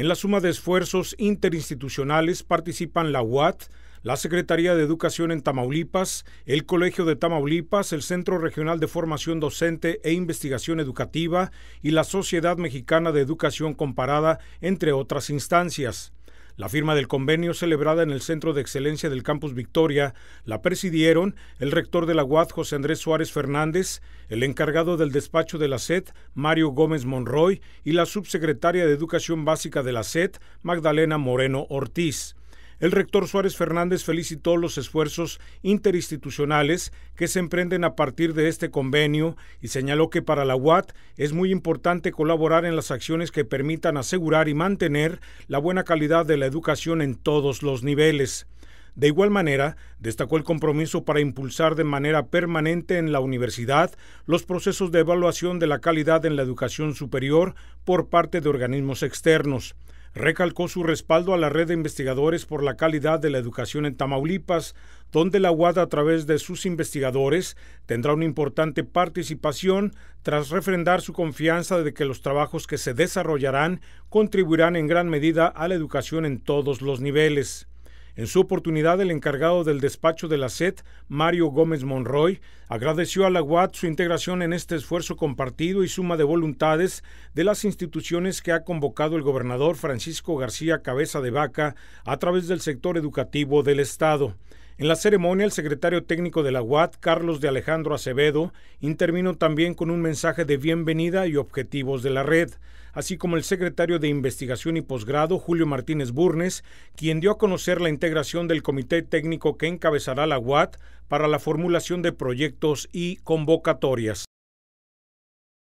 En la suma de esfuerzos interinstitucionales participan la UAT, la Secretaría de Educación en Tamaulipas, el Colegio de Tamaulipas, el Centro Regional de Formación Docente e Investigación Educativa y la Sociedad Mexicana de Educación Comparada, entre otras instancias. La firma del convenio celebrada en el Centro de Excelencia del Campus Victoria la presidieron el rector de la UAD José Andrés Suárez Fernández, el encargado del despacho de la SED Mario Gómez Monroy y la subsecretaria de Educación Básica de la SED Magdalena Moreno Ortiz. El rector Suárez Fernández felicitó los esfuerzos interinstitucionales que se emprenden a partir de este convenio y señaló que para la UAT es muy importante colaborar en las acciones que permitan asegurar y mantener la buena calidad de la educación en todos los niveles. De igual manera, destacó el compromiso para impulsar de manera permanente en la universidad los procesos de evaluación de la calidad en la educación superior por parte de organismos externos. Recalcó su respaldo a la red de investigadores por la calidad de la educación en Tamaulipas, donde la UAD a través de sus investigadores tendrá una importante participación tras refrendar su confianza de que los trabajos que se desarrollarán contribuirán en gran medida a la educación en todos los niveles. En su oportunidad, el encargado del despacho de la SED, Mario Gómez Monroy, agradeció a la UAT su integración en este esfuerzo compartido y suma de voluntades de las instituciones que ha convocado el gobernador Francisco García Cabeza de Vaca a través del sector educativo del Estado. En la ceremonia, el secretario técnico de la UAT, Carlos de Alejandro Acevedo, intervino también con un mensaje de bienvenida y objetivos de la red, así como el secretario de Investigación y Posgrado, Julio Martínez Burnes, quien dio a conocer la integración del comité técnico que encabezará la UAT para la formulación de proyectos y convocatorias.